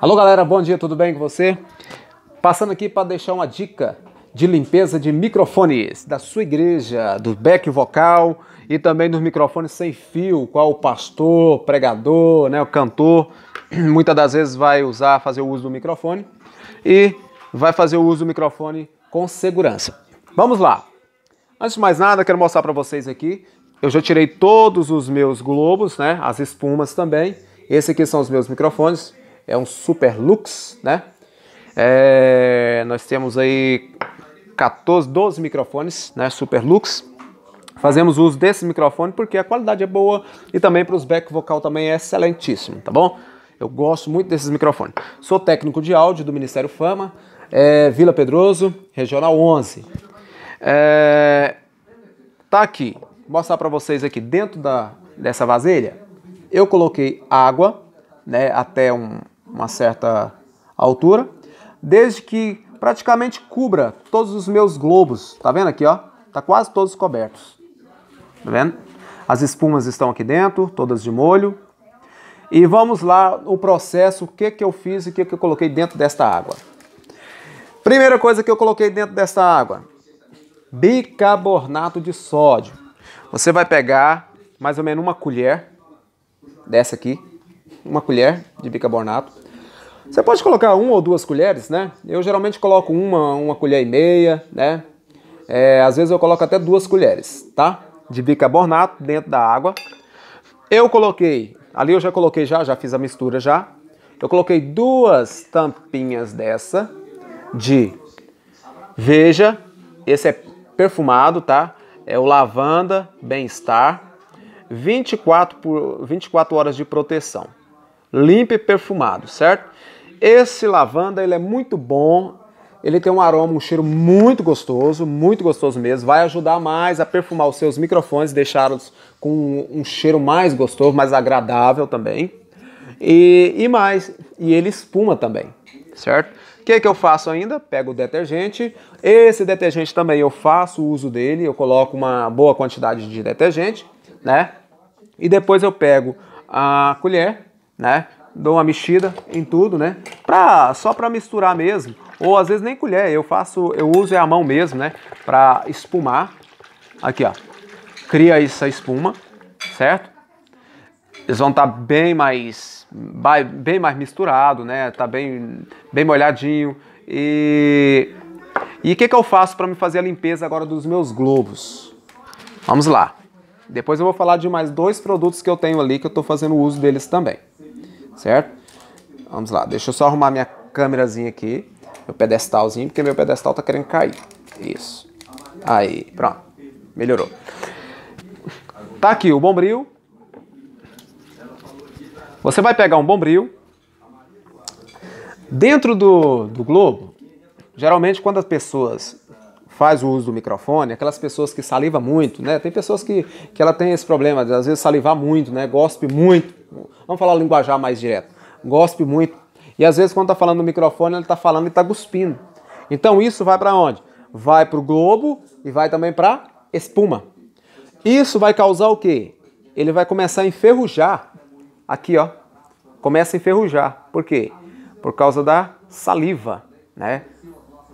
Alô galera, bom dia, tudo bem com você? Passando aqui para deixar uma dica de limpeza de microfones da sua igreja, do back vocal e também dos microfones sem fio, qual o pastor, pregador, né, o cantor, muitas das vezes vai usar, fazer o uso do microfone e vai fazer o uso do microfone com segurança. Vamos lá. Antes de mais nada, quero mostrar para vocês aqui. Eu já tirei todos os meus globos, né, as espumas também. Esse aqui são os meus microfones é um super lux, né? É, nós temos aí 14, 12 microfones, né? Super lux. Fazemos uso desse microfone porque a qualidade é boa e também para os back vocal também é excelentíssimo, tá bom? Eu gosto muito desses microfones. Sou técnico de áudio do Ministério Fama, é, Vila Pedroso, Regional 11. É, tá aqui, vou mostrar para vocês aqui dentro da, dessa vasilha. Eu coloquei água, né, até um, uma certa altura, desde que praticamente cubra todos os meus globos. Tá vendo aqui, ó? Tá quase todos cobertos. Tá vendo? As espumas estão aqui dentro, todas de molho. E vamos lá o processo, o que, que eu fiz e o que, que eu coloquei dentro desta água. Primeira coisa que eu coloquei dentro desta água, bicarbonato de sódio. Você vai pegar mais ou menos uma colher dessa aqui, uma colher de bicarbonato. Você pode colocar uma ou duas colheres, né? Eu geralmente coloco uma, uma colher e meia, né? É, às vezes eu coloco até duas colheres, tá? De bicarbonato dentro da água. Eu coloquei, ali eu já coloquei já, já fiz a mistura já. Eu coloquei duas tampinhas dessa de veja, esse é perfumado, tá? É o lavanda bem-estar, 24 por 24 horas de proteção. Limpo e perfumado, certo? Esse lavanda ele é muito bom. Ele tem um aroma, um cheiro muito gostoso, muito gostoso mesmo. Vai ajudar mais a perfumar os seus microfones, deixá-los com um cheiro mais gostoso, mais agradável também. E, e mais, e ele espuma também, certo? O que, que eu faço ainda? Pego o detergente. Esse detergente também eu faço uso dele. Eu coloco uma boa quantidade de detergente, né? E depois eu pego a colher, né? dou uma mexida em tudo, né? Pra, só para misturar mesmo, ou às vezes nem colher, eu faço, eu uso é a mão mesmo, né? Para espumar. Aqui, ó. Cria essa espuma, certo? Eles vão estar tá bem mais bem mais misturado, né? Tá bem bem molhadinho e e o que, que eu faço para me fazer a limpeza agora dos meus globos? Vamos lá. Depois eu vou falar de mais dois produtos que eu tenho ali que eu estou fazendo uso deles também certo? Vamos lá, deixa eu só arrumar minha câmerazinha aqui, meu pedestalzinho, porque meu pedestal tá querendo cair. Isso. Aí, pronto. Melhorou. Tá aqui o bombril. Você vai pegar um bombril. Dentro do, do globo, geralmente quando as pessoas faz o uso do microfone, aquelas pessoas que saliva muito, né? Tem pessoas que, que ela tem esse problema, de, às vezes salivar muito, né? Gospe muito. Vamos falar linguajar mais direto. Gospe muito. E às vezes quando tá falando no microfone, ele tá falando e tá cuspindo. Então isso vai para onde? Vai para o globo e vai também para espuma. Isso vai causar o quê? Ele vai começar a enferrujar. Aqui, ó. Começa a enferrujar. Por quê? Por causa da saliva, né?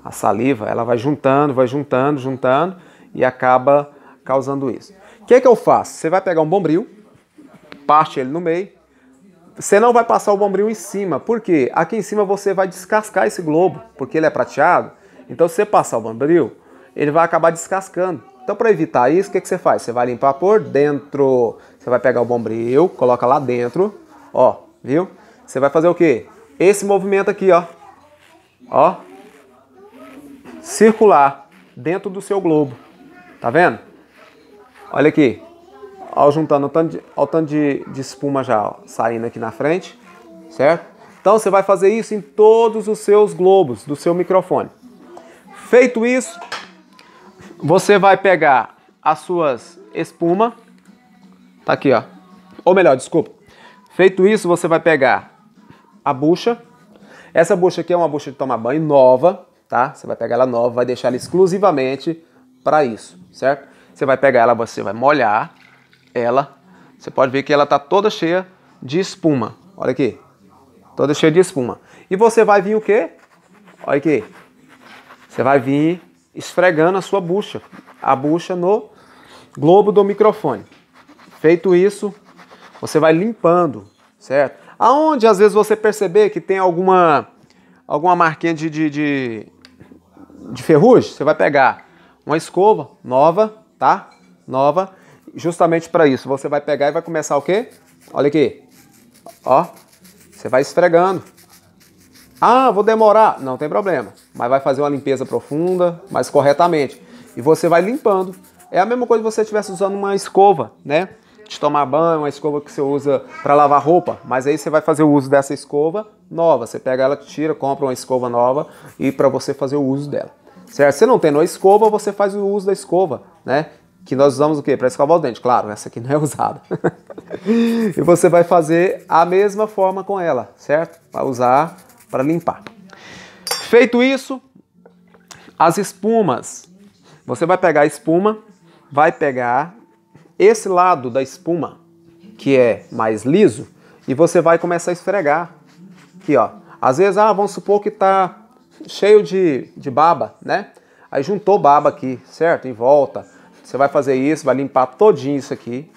a saliva, ela vai juntando, vai juntando, juntando e acaba causando isso. O que, é que eu faço? Você vai pegar um bombril, parte ele no meio, você não vai passar o bombril em cima, porque aqui em cima você vai descascar esse globo, porque ele é prateado. Então, se você passar o bombril, ele vai acabar descascando. Então, para evitar isso, o que, que você faz? Você vai limpar por dentro. Você vai pegar o bombril, coloca lá dentro, ó, viu? Você vai fazer o quê? Esse movimento aqui, ó. Ó, circular dentro do seu globo. Tá vendo? Olha aqui. ao juntando o tanto, de, o tanto de, de espuma já ó, saindo aqui na frente, certo? Então você vai fazer isso em todos os seus globos do seu microfone. Feito isso, você vai pegar as suas espuma, tá aqui ó, ou melhor, desculpa. Feito isso, você vai pegar a bucha. Essa bucha aqui é uma bucha de tomar banho nova, tá? Você vai pegar ela nova, vai deixar ela exclusivamente para isso, certo? Você vai pegar ela, você vai molhar ela. Você pode ver que ela tá toda cheia de espuma. Olha aqui. Toda cheia de espuma. E você vai vir o quê? Olha aqui. Você vai vir esfregando a sua bucha, a bucha no globo do microfone. Feito isso, você vai limpando, certo? Aonde às vezes você perceber que tem alguma alguma marquinha de, de, de de ferrugem, você vai pegar uma escova nova, tá? Nova, justamente para isso. Você vai pegar e vai começar o quê? Olha aqui. Ó, você vai esfregando. Ah, vou demorar. Não tem problema. Mas vai fazer uma limpeza profunda, mas corretamente. E você vai limpando. É a mesma coisa se você estivesse usando uma escova, né? de tomar banho, uma escova que você usa para lavar roupa, mas aí você vai fazer o uso dessa escova nova. Você pega ela, tira, compra uma escova nova e para você fazer o uso dela. Certo? Você não tendo a escova, você faz o uso da escova, né? Que nós usamos o quê? Para escovar o dente. Claro, essa aqui não é usada. e você vai fazer a mesma forma com ela, certo? Vai usar para limpar. Feito isso, as espumas. Você vai pegar a espuma, vai pegar esse lado da espuma, que é mais liso, e você vai começar a esfregar. Aqui, ó. Às vezes, ah, vamos supor que tá cheio de, de baba, né? Aí juntou baba aqui, certo? Em volta. Você vai fazer isso, vai limpar todinho isso aqui.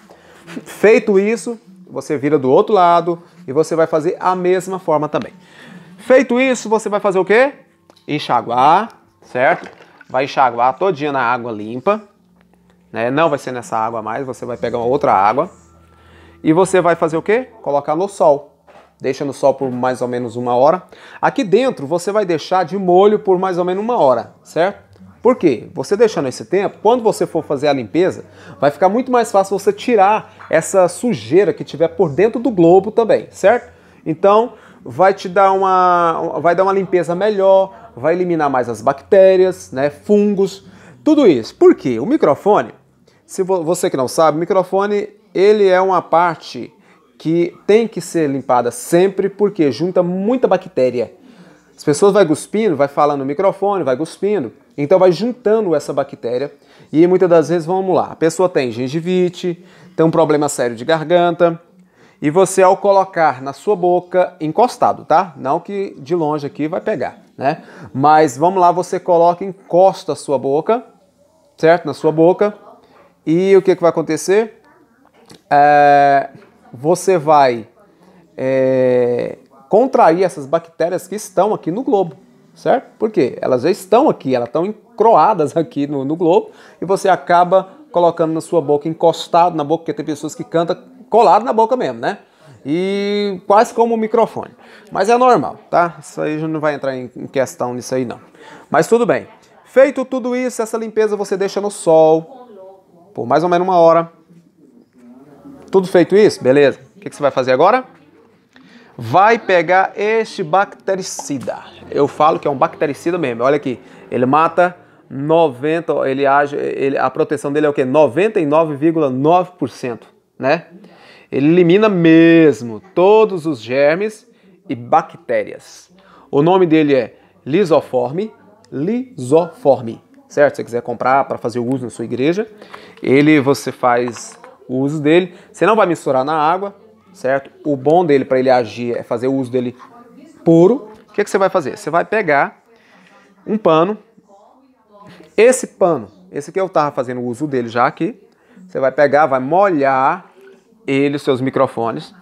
Feito isso, você vira do outro lado e você vai fazer a mesma forma também. Feito isso, você vai fazer o quê? Enxaguar, certo? Vai enxaguar todinha na água limpa. Né? Não vai ser nessa água mais, você vai pegar uma outra água. E você vai fazer o quê? Colocar no sol. Deixa no sol por mais ou menos uma hora. Aqui dentro você vai deixar de molho por mais ou menos uma hora, certo? Por quê? Você deixando esse tempo, quando você for fazer a limpeza, vai ficar muito mais fácil você tirar essa sujeira que tiver por dentro do globo também, certo? Então, vai te dar uma vai dar uma limpeza melhor, vai eliminar mais as bactérias, né, fungos, tudo isso. Por quê? O microfone, se você que não sabe, microfone ele é uma parte que tem que ser limpada sempre porque junta muita bactéria. As pessoas vai cuspindo, vai falando no microfone, vai cuspindo, então vai juntando essa bactéria e muitas das vezes vamos lá. A pessoa tem gengivite, tem um problema sério de garganta, e você ao colocar na sua boca encostado, tá? Não que de longe aqui vai pegar, né? Mas vamos lá, você coloca encosta a sua boca, certo? Na sua boca e o que, que vai acontecer? É, você vai é, contrair essas bactérias que estão aqui no globo, certo? Porque elas já estão aqui, elas estão encroadas aqui no, no globo e você acaba colocando na sua boca, encostado na boca, porque tem pessoas que cantam colado na boca mesmo, né? E quase como o um microfone. Mas é normal, tá? Isso aí já não vai entrar em questão nisso aí não. Mas tudo bem. Feito tudo isso, essa limpeza você deixa no sol, por mais ou menos uma hora. Tudo feito isso? Beleza. O que, que você vai fazer agora? Vai pegar este bactericida. Eu falo que é um bactericida mesmo. Olha aqui. Ele mata 90, ele age, ele, a proteção dele é o que? 99,9%, né? Ele elimina mesmo todos os germes e bactérias. O nome dele é lisoforme, lisoforme, certo? Se você quiser comprar para fazer uso na sua igreja. Ele, você faz o uso dele. Você não vai misturar na água, certo? O bom dele para ele agir é fazer o uso dele puro. O que, que você vai fazer? Você vai pegar um pano. Esse pano, esse que eu estava fazendo o uso dele já aqui. Você vai pegar, vai molhar ele, os seus microfones,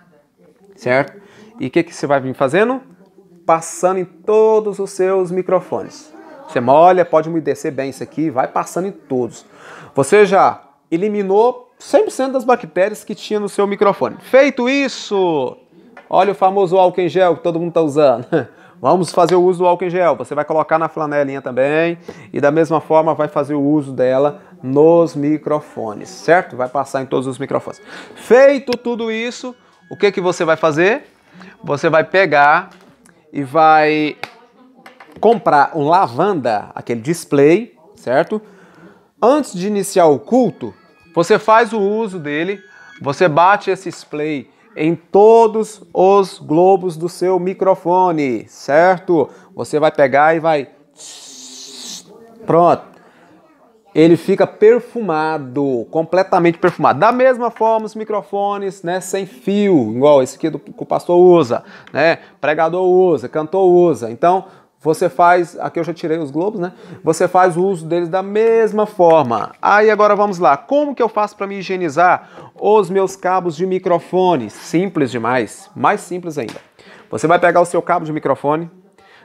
certo? E o que, que você vai vir fazendo? Passando em todos os seus microfones. Você molha, pode umedecer bem isso aqui, vai passando em todos. Você já eliminou 100% das bactérias que tinha no seu microfone. Feito isso, olha o famoso álcool em gel que todo mundo está usando. Vamos fazer o uso do álcool em gel. Você vai colocar na flanelinha também e da mesma forma vai fazer o uso dela nos microfones, certo? Vai passar em todos os microfones. Feito tudo isso, o que que você vai fazer? Você vai pegar e vai comprar um lavanda, aquele display, certo? Antes de iniciar o culto, você faz o uso dele, você bate esse display em todos os globos do seu microfone, certo? Você vai pegar e vai. Pronto. Ele fica perfumado, completamente perfumado. Da mesma forma, os microfones, né, sem fio, igual esse aqui que o pastor usa, né? Pregador usa, cantor usa. Então, você faz, aqui eu já tirei os globos, né? Você faz o uso deles da mesma forma. Aí agora vamos lá. Como que eu faço para me higienizar os meus cabos de microfone? Simples demais, mais simples ainda. Você vai pegar o seu cabo de microfone,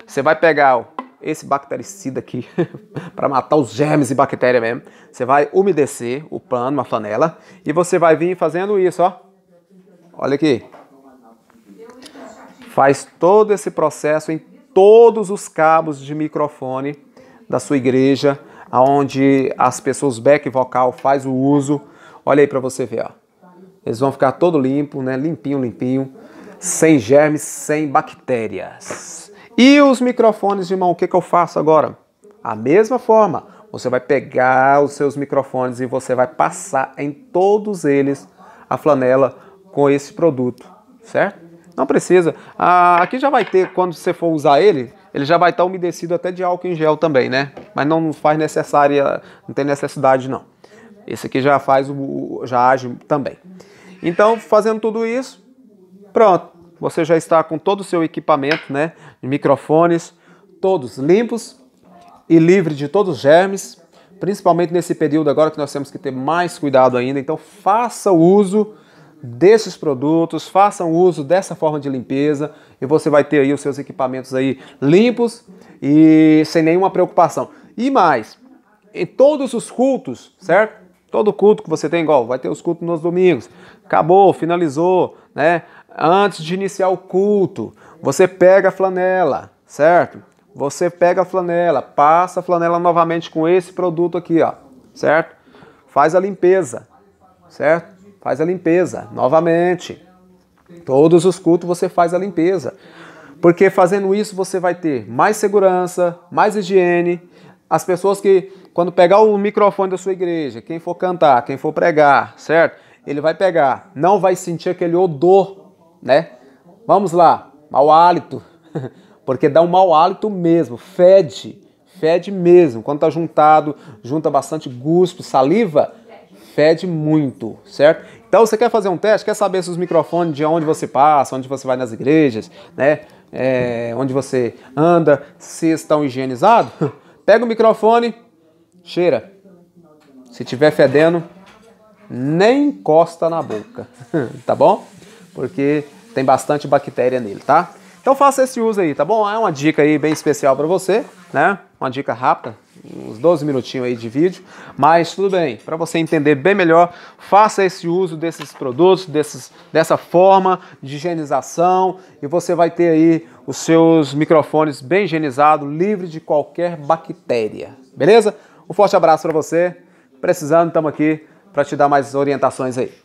você vai pegar esse bactericida aqui para matar os germes e bactéria mesmo. Você vai umedecer o pano, uma flanela, e você vai vir fazendo isso, ó. Olha aqui. Faz todo esse processo em todos os cabos de microfone da sua igreja, aonde as pessoas back vocal faz o uso. Olha aí para você ver, ó. Eles vão ficar todo limpo, né? Limpinho, limpinho, sem germes, sem bactérias. E os microfones de mão, o que, que eu faço agora? A mesma forma, você vai pegar os seus microfones e você vai passar em todos eles a flanela com esse produto, certo? Não precisa. Ah, aqui já vai ter, quando você for usar ele, ele já vai estar tá umedecido até de álcool em gel também, né? Mas não faz necessária, não tem necessidade não. Esse aqui já faz, o, já age também. Então, fazendo tudo isso, pronto. Você já está com todo o seu equipamento, né? De microfones, todos limpos e livre de todos os germes. Principalmente nesse período agora que nós temos que ter mais cuidado ainda. Então, faça o uso desses produtos, façam uso dessa forma de limpeza e você vai ter aí os seus equipamentos aí limpos e sem nenhuma preocupação. E mais, em todos os cultos, certo? Todo culto que você tem, igual, vai ter os cultos nos domingos. Acabou, finalizou, né? Antes de iniciar o culto, você pega a flanela, certo? Você pega a flanela, passa a flanela novamente com esse produto aqui, ó, certo? Faz a limpeza, certo? faz a limpeza novamente. Todos os cultos você faz a limpeza. Porque fazendo isso você vai ter mais segurança, mais higiene. As pessoas que, quando pegar o microfone da sua igreja, quem for cantar, quem for pregar, certo? Ele vai pegar, não vai sentir aquele odor, né? Vamos lá, mau hálito. Porque dá um mau hálito mesmo, fede, fede mesmo. Quando tá juntado, junta bastante guspo, saliva, fede muito, certo? Então você quer fazer um teste, quer saber se os microfones de onde você passa, onde você vai nas igrejas, né? É, onde você anda, se estão higienizados? Pega o microfone, cheira. Se tiver fedendo, nem encosta na boca, tá bom? Porque tem bastante bactéria nele, tá? Então faça esse uso aí, tá bom? É uma dica aí bem especial para você, né? Uma dica rápida, uns 12 minutinhos aí de vídeo, mas tudo bem, para você entender bem melhor, faça esse uso desses produtos, desses, dessa forma de higienização e você vai ter aí os seus microfones bem higienizados, livre de qualquer bactéria, beleza? Um forte abraço para você, precisando, estamos aqui para te dar mais orientações aí.